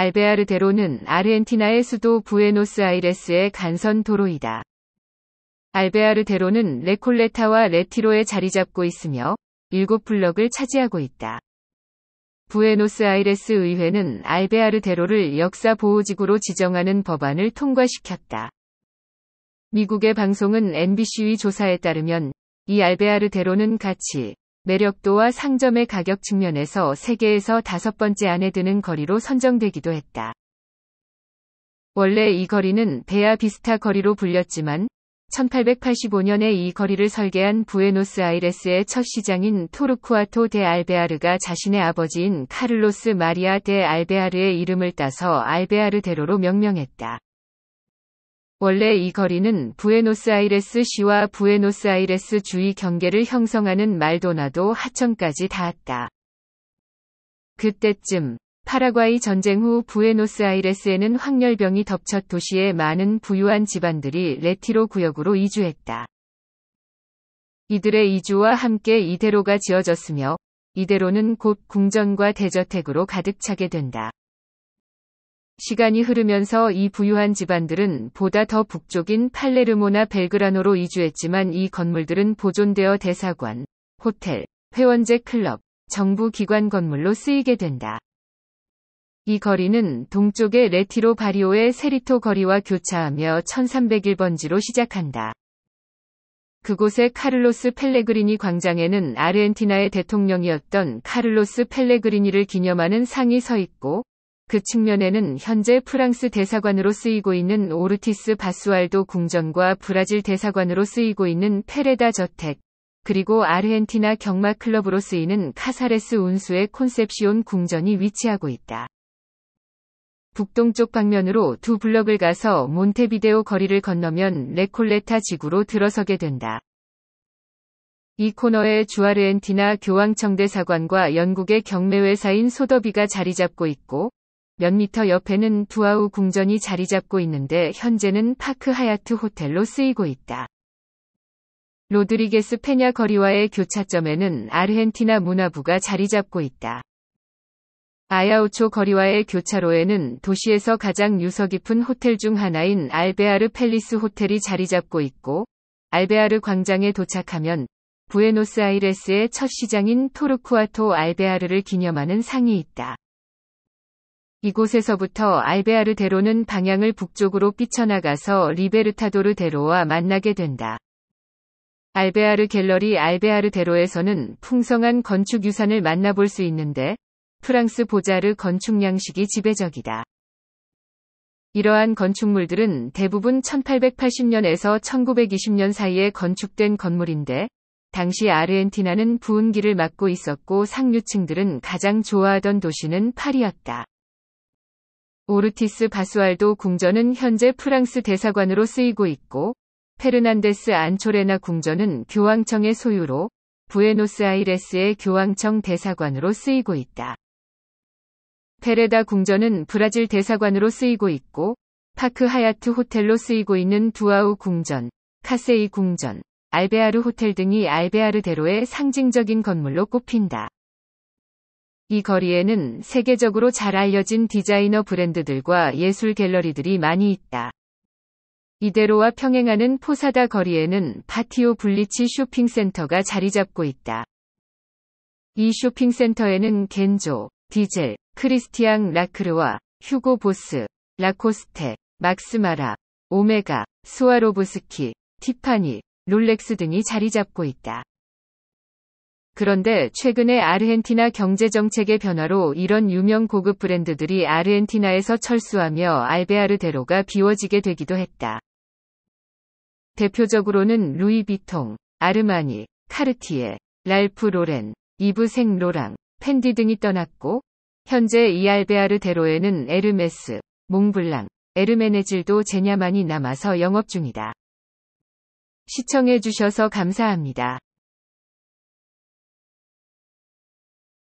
알베아르대로는 아르헨티나의 수도 부에노스아이레스의 간선 도로이다. 알베아르대로는 레콜레타와 레티로에 자리 잡고 있으며 7블럭을 차지하고 있다. 부에노스아이레스 의회는 알베아르대로를 역사 보호지구로 지정하는 법안을 통과시켰다. 미국의 방송은 NBC의 조사에 따르면 이알베아르대로는 같이 매력도와 상점의 가격 측면에서 세계에서 다섯 번째 안에 드는 거리로 선정되기도 했다. 원래 이 거리는 베아 비스타 거리로 불렸지만 1885년에 이 거리를 설계한 부에노스 아이레스의 첫 시장인 토르쿠아토 데 알베아르가 자신의 아버지인 카를로스 마리아 데 알베아르의 이름을 따서 알베아르 대로로 명명했다. 원래 이 거리는 부에노스아이레스 시와 부에노스아이레스 주의 경계를 형성하는 말도나도 하천까지 닿았다. 그때쯤 파라과이 전쟁 후 부에노스아이레스에는 황열병이 덮쳤 도시의 많은 부유한 집안들이 레티로 구역으로 이주했다. 이들의 이주와 함께 이대로가 지어졌으며 이대로는 곧 궁전과 대저택으로 가득 차게 된다. 시간이 흐르면서 이 부유한 집안들은 보다 더 북쪽인 팔레르모나 벨그라노로 이주했지만 이 건물들은 보존되어 대사관, 호텔, 회원제 클럽, 정부 기관 건물로 쓰이게 된다. 이 거리는 동쪽의 레티로 바리오의 세리토 거리와 교차하며 1301번지로 시작한다. 그곳의 카를로스 펠레그리니 광장에는 아르헨티나의 대통령이었던 카를로스 펠레그리니를 기념하는 상이 서 있고 그 측면에는 현재 프랑스 대사관으로 쓰이고 있는 오르티스 바스왈도 궁전과 브라질 대사관으로 쓰이고 있는 페레다 저택, 그리고 아르헨티나 경마 클럽으로 쓰이는 카사레스 운수의 콘셉시온 궁전이 위치하고 있다. 북동쪽 방면으로 두 블럭을 가서 몬테비데오 거리를 건너면 레콜레타 지구로 들어서게 된다. 이 코너에 주아르헨티나 교황청대사관과 영국의 경매회사인 소더비가 자리 잡고 있고 몇 미터 옆에는 부아우 궁전이 자리 잡고 있는데 현재는 파크 하얏트 호텔로 쓰이고 있다. 로드리게스 페냐 거리와의 교차점에는 아르헨티나 문화부가 자리 잡고 있다. 아야우초 거리와의 교차로에는 도시에서 가장 유서 깊은 호텔 중 하나인 알베아르 펠리스 호텔이 자리 잡고 있고, 알베아르 광장에 도착하면 부에노스아이레스의 첫 시장인 토르쿠아토 알베아르를 기념하는 상이 있다. 이곳에서부터 알베아르 대로는 방향을 북쪽으로 삐쳐나가서 리베르타도르 대로와 만나게 된다. 알베아르 갤러리 알베아르 대로에서는 풍성한 건축 유산을 만나볼 수 있는데 프랑스 보자르 건축 양식이 지배적이다. 이러한 건축물들은 대부분 1880년에서 1920년 사이에 건축된 건물인데 당시 아르헨티나는 부흥기를 맞고 있었고 상류층들은 가장 좋아하던 도시는 파리였다. 오르티스 바스알도 궁전은 현재 프랑스 대사관으로 쓰이고 있고 페르난데스 안초레나 궁전은 교황청의 소유로 부에노스아이레스의 교황청 대사관으로 쓰이고 있다. 페레다 궁전은 브라질 대사관으로 쓰이고 있고 파크 하얏트 호텔로 쓰이고 있는 두아우 궁전, 카세이 궁전, 알베아르 호텔 등이 알베아르 대로의 상징적인 건물로 꼽힌다. 이 거리에는 세계적으로 잘 알려진 디자이너 브랜드들과 예술 갤러리들이 많이 있다. 이대로와 평행하는 포사다 거리에는 파티오 블리치 쇼핑센터가 자리 잡고 있다. 이 쇼핑센터에는 겐조, 디젤, 크리스티앙 라크르와 휴고 보스, 라코스테, 막스마라, 오메가, 스와로브스키, 티파니, 롤렉스 등이 자리 잡고 있다. 그런데 최근에 아르헨티나 경제정책의 변화로 이런 유명 고급 브랜드들이 아르헨티나에서 철수하며 알베아르대로가 비워지게 되기도 했다. 대표적으로는 루이비통, 아르마니, 카르티에, 랄프 로렌, 이브 생 로랑, 펜디 등이 떠났고, 현재 이알베아르대로에는 에르메스, 몽블랑, 에르메네질도 제냐만이 남아서 영업 중이다. 시청해주셔서 감사합니다.